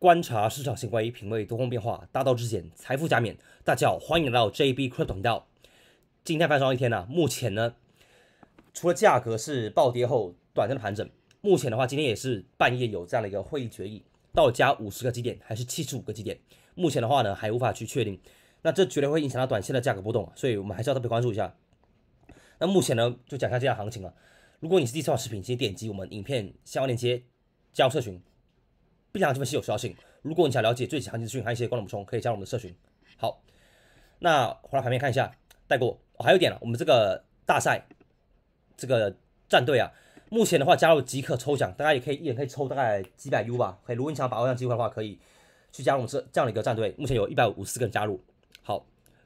观察市场行为，品味多空变化，大道至简，财富加冕。大家好，欢迎来到 JB Crypto 频道。今天翻上一天呢，目前呢，除了价格是暴跌后短暂的盘整，目前的话，今天也是半夜有这样的一个会议决议，到加五十个基点还是七十五个基点，目前的话呢还无法去确定。那这绝对会影响到短线的价格波动，所以我们还是要特别关注一下。那目前呢，就讲一下这样行情啊。如果你是第一次看视频，请点击我们影片下方链接加入社群。毕竟这本是有效性，如果你想了解最强行情资讯，还有一些观点补充，可以加入我们的社群。好，那回来盘面看一下，带过。还有一点啊，我们这个大赛，这个战队啊，目前的话加入即可抽奖，大概也可以一人可以抽大概几百 U 吧。可以，如果你想把握这样机会的话，可以去加入我们这这样的一个战队。目前有一百五十个人加入。好，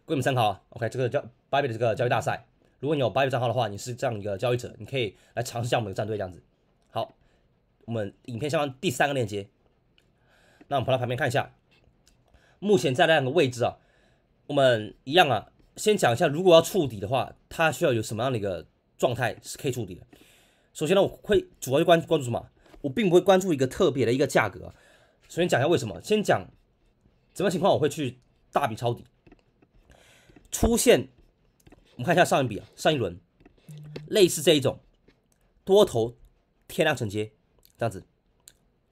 供你们参考啊。OK，这个 a 八 y 的这个交易大赛，如果你有八 y 账号的话，你是这样一个交易者，你可以来尝试一下我们的战队这样子。好，我们影片下方第三个链接。那我们跑到旁边看一下，目前在那个位置啊？我们一样啊，先讲一下，如果要触底的话，它需要有什么样的一个状态是可以触底？的。首先呢，我会主要去关关注什么？我并不会关注一个特别的一个价格。首先讲一下为什么？先讲怎么情况我会去大笔抄底？出现，我们看一下上一笔啊，上一轮类似这一种多头天量承接，这样子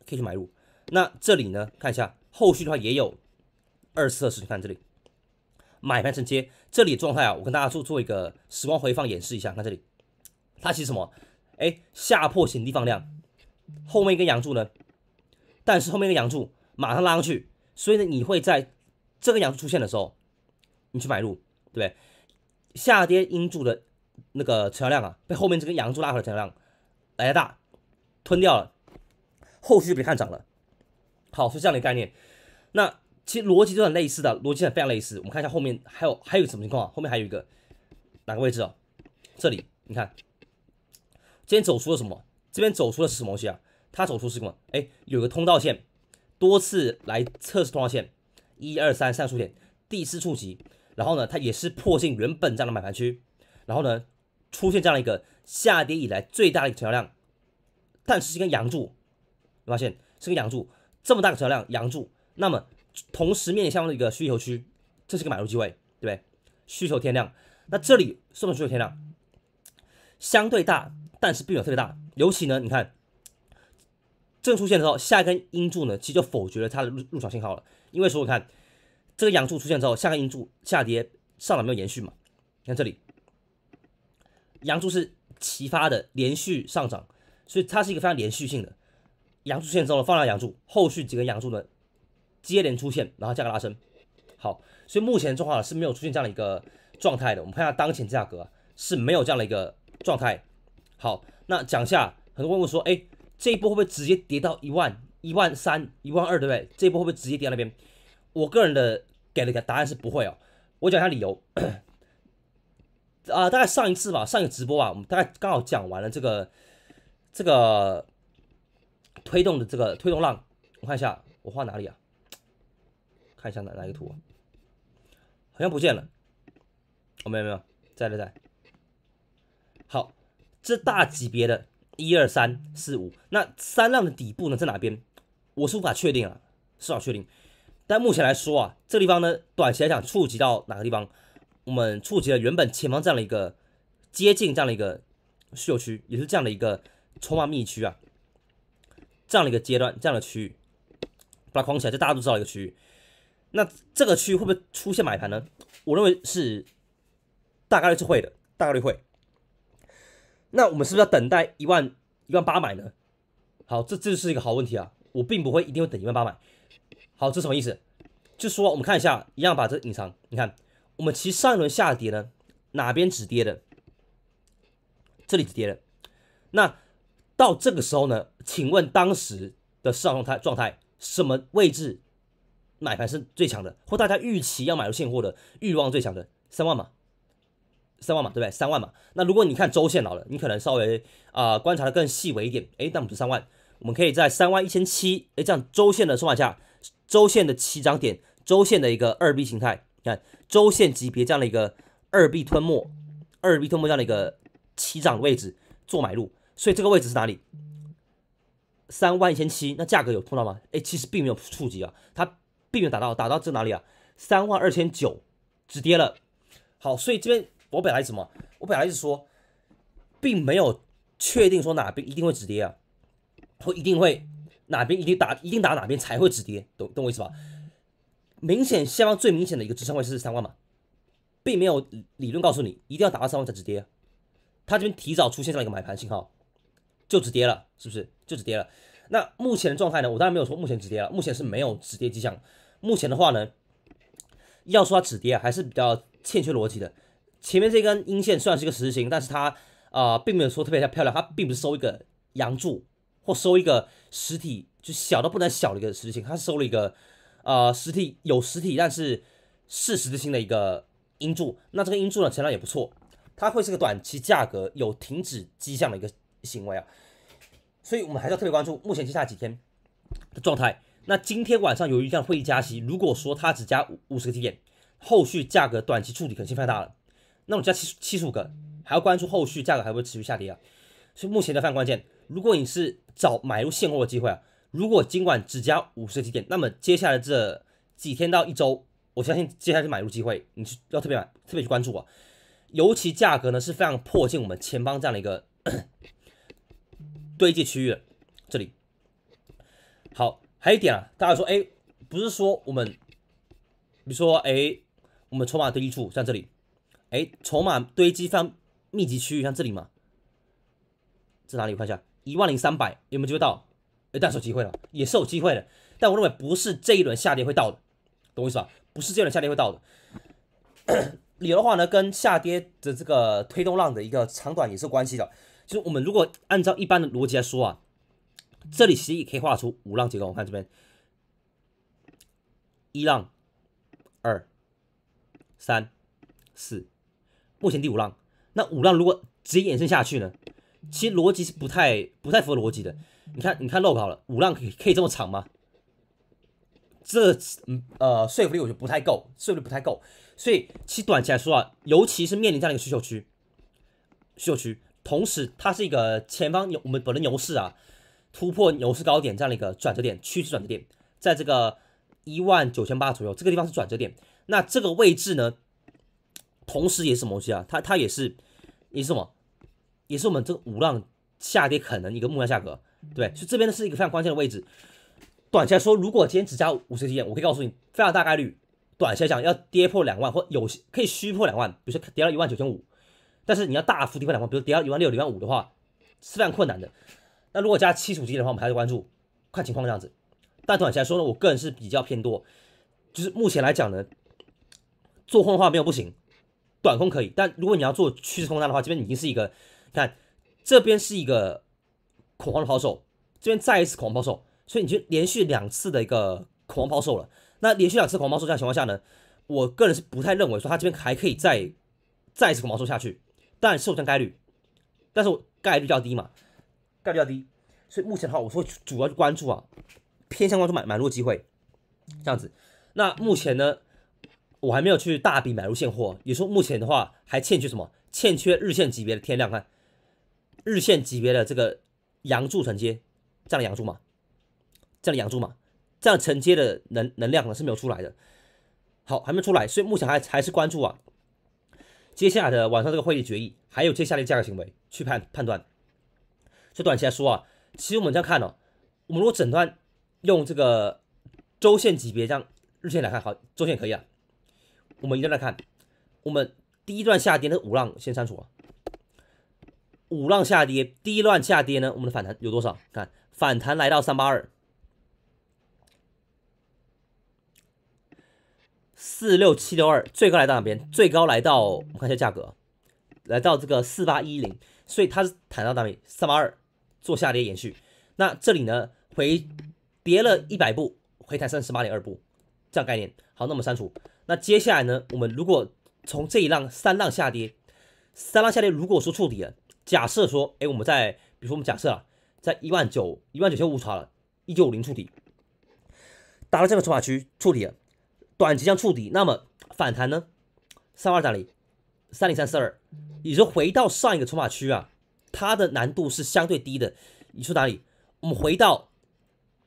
可以去买入。那这里呢？看一下后续的话也有二次的实体看这里买盘承接，这里状态啊，我跟大家做做一个时光回放演示一下。看这里，它其实什么？哎，下破前低放量，后面一根阳柱呢？但是后面一根阳柱马上拉上去，所以呢，你会在这个阳柱出现的时候，你去买入，对不对？下跌阴柱的那个成交量啊，被后面这根阳柱拉回来的成交量来的大吞掉了，后续就别看涨了。好，是这样的概念，那其实逻辑都很类似的，逻辑非常类似。我们看一下后面还有还有什么情况啊？后面还有一个哪个位置啊？这里，你看，今天走出了什么？这边走出了什么东西啊？它走出是什么？哎，有个通道线，多次来测试通道线，一二三上触点，第四触及，然后呢，它也是破进原本这样的买盘区，然后呢，出现这样一个下跌以来最大的一个成交量，但是是根阳柱，发现是根阳柱。这么大个成交量阳柱，那么同时面向的一个需求区，这是个买入机会，对不对？需求天量，那这里是不是需求天量？相对大，但是并没有特别大。尤其呢，你看这出现的时候，下一根阴柱呢，其实就否决了它的入入场信号了，因为说，你看这个阳柱出现之后，下根阴柱下跌上涨没有延续嘛？你看这里阳柱是齐发的连续上涨，所以它是一个非常连续性的。阳柱线后呢，放量阳柱，后续几根阳柱呢接连出现，然后价格拉升，好，所以目前状况是没有出现这样的一个状态的。我们看一下当前价格是没有这样的一个状态。好，那讲下，很多问我说，哎，这一波会不会直接跌到一万、一万三、一万二，对不对？这一波会不会直接跌到那边？我个人的给的答案是不会哦。我讲一下理由，啊，大概上一次吧，上一个直播啊，我们大概刚好讲完了这个这个。推动的这个推动浪，我看一下，我画哪里啊？看一下哪哪个图，好像不见了。哦没有没有，在在在。好，这大级别的一二三四五，那三浪的底部呢在哪边？我是无法确定啊，是好确定。但目前来说啊，这地方呢，短期来讲触及到哪个地方？我们触及了原本前方这样的一个接近这样的一个需求区，也是这样的一个筹码密集区啊。这样的一个阶段，这样的区域，把它框起来，就大家都知道一个区域。那这个区域会不会出现买盘呢？我认为是大概率是会的，大概率会。那我们是不是要等待一万一万八买呢？好，这这是一个好问题啊！我并不会一定会等一万八买。好，这什么意思？就说我们看一下，一样把这隐藏。你看，我们其实上一轮下跌呢，哪边止跌的？这里止跌的。那到这个时候呢，请问当时的市场状态状态什么位置买盘是最强的，或大家预期要买入现货的欲望最强的三万嘛？三万嘛，对不对？三万嘛。那如果你看周线好了，你可能稍微啊观察的更细微一点，哎，那不是三万，我们可以在三万一千七，哎，这样周线的收盘价，周线的起涨点，周线的一个二 B 形态，你看周线级别这样的一个二 B 吞没，二 B 吞没这样的一个起涨位置做买入。所以这个位置是哪里？三万一千七，那价格有碰到吗？哎，其实并没有触及啊，它并没有打到，打到这哪里啊？三万二千九，止跌了。好，所以这边我本来什么？我本来是说，并没有确定说哪边一定会止跌啊，会一定会哪边一定打一定打哪边才会止跌，懂懂我意思吧？明显下方最明显的一个支撑位是三万嘛，并没有理论告诉你一定要打到三万才止跌，它这边提早出现这样一个买盘信号。就止跌了，是不是？就止跌了。那目前的状态呢？我当然没有说目前止跌了，目前是没有止跌迹象。目前的话呢，要说它止跌啊，还是比较欠缺逻辑的。前面这根阴线虽然是一个十字星，但是它啊，并没有说特别的漂亮，它并不是收一个阳柱或收一个实体就小到不能小的一个十字星，它收了一个啊实体有实体但是是十字星的一个阴柱。那这个阴柱呢，成长也不错，它会是个短期价格有停止迹象的一个。行为啊，所以我们还是要特别关注目前接下来几天的状态。那今天晚上有一项会议加息，如果说它只加五十个基点，后续价格短期触底可能性太大了。那么加七七十五个，还要关注后续价格还会持续下跌啊？所以目前的非常关键。如果你是找买入现货的机会啊，如果今晚只加五十个基点，那么接下来这几天到一周，我相信接下来是买入机会你是要特别买、特别去关注啊。尤其价格呢是非常迫近我们前方这样的一个。堆积区域，这里。好，还有一点啊，大家说，哎，不是说我们，比如说，哎，我们筹码堆积处像这里，哎，筹码堆积方密集区域像这里嘛？在哪里？看一下，一万零三百有没有机会到？哎，但是有机会了，也是有机会的，但我认为不是这一轮下跌会到的，懂我意思吧？不是这一轮下跌会到的。理由的话呢，跟下跌的这个推动浪的一个长短也是有关系的。就我们如果按照一般的逻辑来说啊，这里其实也可以画出五浪结构。我看这边一浪、二、三、四，目前第五浪。那五浪如果直接延伸下去呢？其实逻辑是不太不太符合逻辑的。你看，你看漏跑了，五浪可以可以这么长吗？这嗯呃说服力我觉得不太够，说服力不太够。所以，其实短期来说啊，尤其是面临这样的一个需求区，需求区。同时，它是一个前方牛，我们本轮牛市啊，突破牛市高点这样的一个转折点，趋势转折点，在这个一万九千八左右，这个地方是转折点。那这个位置呢，同时也是什么西啊？它它也是，也是什么？也是我们这个五浪下跌可能一个目标价格，对。所以这边呢是一个非常关键的位置。短期来说，如果今天只加五十天点，我可以告诉你，非常大概率，短期讲要跌破两万或有可以虚破两万，比如说跌到一万九千五。但是你要大幅跌破两万，比如跌到一万六、一万五的话，是非常困难的。那如果加七十五级的话，我们还是关注，看情况这样子。但短期来说呢，我个人是比较偏多，就是目前来讲呢，做空的话没有不行，短空可以。但如果你要做趋势空单的话，这边已经是一个，看这边是一个恐慌的抛售，这边再一次恐慌抛售，所以你就连续两次的一个恐慌抛售了。那连续两次恐慌抛售这样情况下呢，我个人是不太认为说它这边还可以再再一次恐慌抛售下去。但受伤概率，但是我概率较低嘛，概率较低，所以目前的话，我会主要去关注啊，偏向关注买买入的机会，这样子。那目前呢，我还没有去大笔买入现货，也说目前的话还欠缺什么？欠缺日线级别的天量看，日线级别的这个阳柱承接，这样的阳柱嘛，这样的阳柱嘛，这样承接的能能量呢是没有出来的，好，还没出来，所以目前还还是关注啊。接下来的晚上这个会议决议，还有接下来价格行为去判判断。就短期来说啊，其实我们这样看呢，我们如果诊断用这个周线级别这样日线来看，好，周线可以啊。我们一段来看，我们第一段下跌的五浪先删除啊。五浪下跌，第一段下跌呢，我们的反弹有多少？看 反弹来到三八二。四六七六二，最高来到哪边？最高来到，我们看一下价格，来到这个四八一零，所以它是弹到哪里？三八二做下跌延续。那这里呢，回跌了一百步，回弹三十八点二步，这样概念。好，那我们删除。那接下来呢，我们如果从这一浪三浪下跌，三浪下跌如果说触底了，假设说，哎，我们在，比如说我们假设啊，在一万九一万九千五差了，一九五零触底，达到这个筹码区触底了。短期将触底，那么反弹呢？三二哪零，三零三四二，你说回到上一个筹码区啊？它的难度是相对低的。你说哪里？我们回到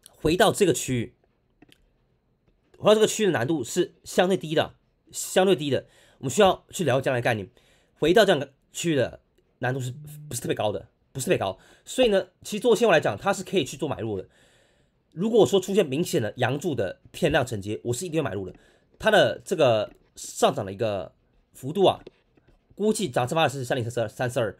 回到这个区域，回到这个区域的难度是相对低的，相对低的。我们需要去聊将来概念，回到这样的区域的难度是不是特别高的？不是特别高。所以呢，其实做现货来讲，它是可以去做买入的。如果说出现明显的阳柱的天量承接，我是一定会买入的。它的这个上涨的一个幅度啊，估计涨三八二是三零三十二三四二，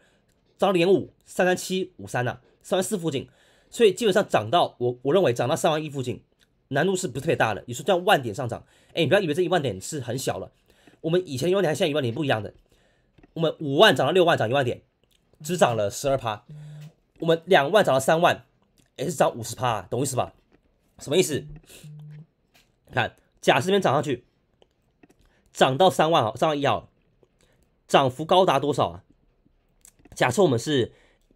涨零五三三七五三呐，三万四附近。所以基本上涨到我我认为涨到三万一附近，难度是不特别大的。你说这样万点上涨，哎，你不要以为这一万点是很小了。我们以前一万点和现在一万点不一样的。我们五万涨到六万涨一万点，只涨了十二趴。我们两万涨到三万，也是涨五十趴，懂我意思吧？什么意思？看设这边涨上去，涨到三万好，三万一好，涨幅高达多少啊？假设我们是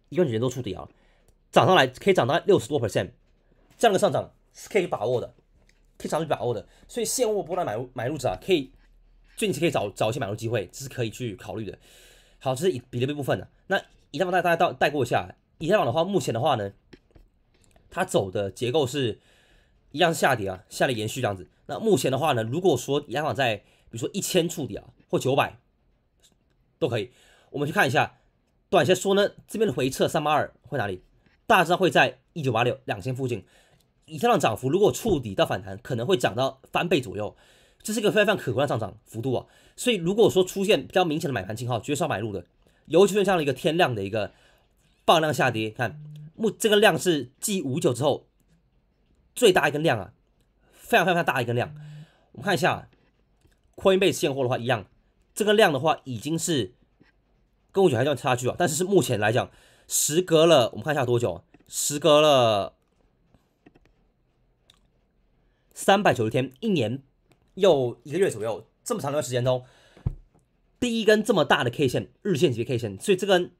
一万千都触底啊，涨上来可以涨到六十多 percent，这样的上涨是可以把握的，可以尝试把握的。所以现货波段买入买入者啊，可以最近期可以找找一些买入机会，这是可以去考虑的。好，这是比特币部分的。那以太坊带大家带带过一下，以太坊的话，目前的话呢，它走的结构是。一样下跌啊，下跌延续这样子。那目前的话呢，如果说央行在比如说一千触底啊，或九百都可以，我们去看一下短线说呢，这边的回撤三八二会哪里？大致上会在一九八六两千附近。以上的涨幅如果触底到反弹，可能会涨到翻倍左右，这是一个非常非常可观的上涨幅度啊。所以如果说出现比较明显的买盘信号，绝少买入的，尤其是像一个天量的一个放量下跌，看目这个量是继五九之后。最大一根量啊，非常非常大一根量。我们看一下，Coinbase 现货的话一样，这个量的话已经是跟我九还算差距啊。但是是目前来讲，时隔了我们看一下多久，时隔了三百九十天，一年又一个月左右，这么长一段时间中，第一根这么大的 K 线，日线级别 K 线，所以这根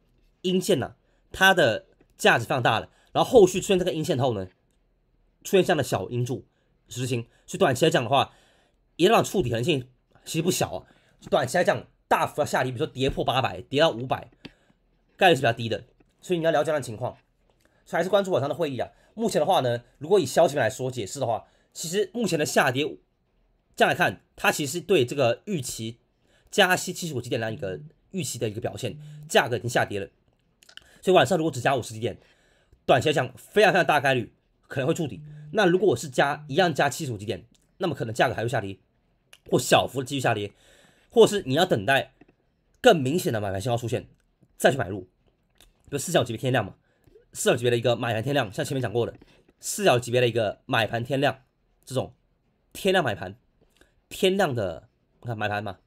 阴线呢，它的价值放大了，然后后续出现这个阴线后呢？出现这样的小阴柱，实行，所以短期来讲的话，也让触底可能性其实不小。啊，短期来讲，大幅的下跌，比如说跌破八百，跌到五百，概率是比较低的。所以你要了解这样的情况，所以还是关注晚上的会议啊。目前的话呢，如果以消息面来说解释的话，其实目前的下跌，这样来看，它其实对这个预期加息七十五基点这样一个预期的一个表现，价格已经下跌了。所以晚上如果只加五十基点，短期来讲非常非常大概率。可能会触底，那如果我是加一样加七十五几点，那么可能价格还会下跌，或小幅继续下跌，或者是你要等待更明显的买盘信号出现再去买入，就四小级别天量嘛，四小级别的一个买盘天量，像前面讲过的四小级别的一个买盘天量，这种天量买盘，天量的我看买盘嘛，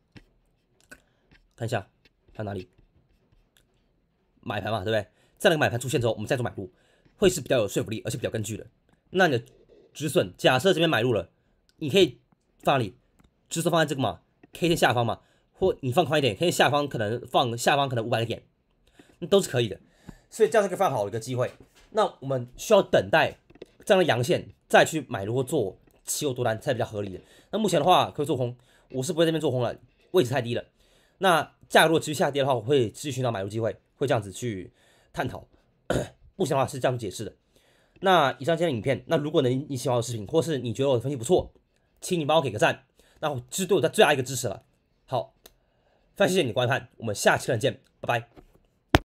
看一下看哪里买盘嘛对不对？样的买盘出现之后，我们再做买入。会是比较有说服力，而且比较根据的。那你的止损，假设这边买入了，你可以放哪里，止损放在这个嘛，K 线下方嘛，或你放宽一点，K 线下方可能放下方可能五百个点，那都是可以的。所以这样是一个放好的一个机会。那我们需要等待这样的阳线再去买入或做持有多单才比较合理。的。那目前的话可以做空，我是不会这边做空了，位置太低了。那价格如果持续下跌的话，我会继续寻找买入机会，会这样子去探讨。不行的话是这样解释的。那以上这些影片，那如果能你喜欢我的视频，或是你觉得我的分析不错，请你帮我给个赞，那这是对我的最大一个支持了。好，非常谢谢你的观看，我们下期再见，拜拜。